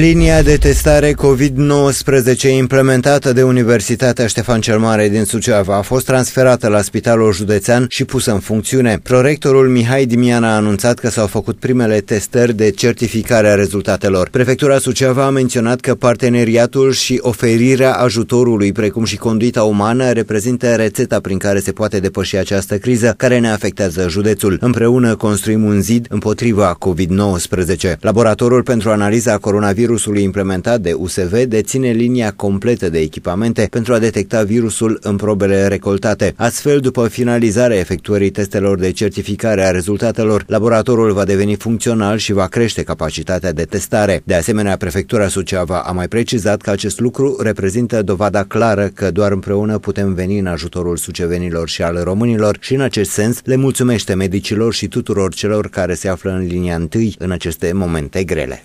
Linia de testare COVID-19 implementată de Universitatea Ștefan cel Mare din Suceava a fost transferată la Spitalul Județean și pusă în funcțiune. Prorectorul Mihai Dimian a anunțat că s-au făcut primele testări de certificare a rezultatelor. Prefectura Suceava a menționat că parteneriatul și oferirea ajutorului, precum și conduita umană, reprezintă rețeta prin care se poate depăși această criză care ne afectează județul. Împreună construim un zid împotriva COVID-19. Laboratorul pentru analiza coronavirus virusului implementat de USV deține linia completă de echipamente pentru a detecta virusul în probele recoltate. Astfel, după finalizarea efectuării testelor de certificare a rezultatelor, laboratorul va deveni funcțional și va crește capacitatea de testare. De asemenea, Prefectura Suceava a mai precizat că acest lucru reprezintă dovada clară că doar împreună putem veni în ajutorul sucevenilor și al românilor și în acest sens le mulțumește medicilor și tuturor celor care se află în linia întâi în aceste momente grele.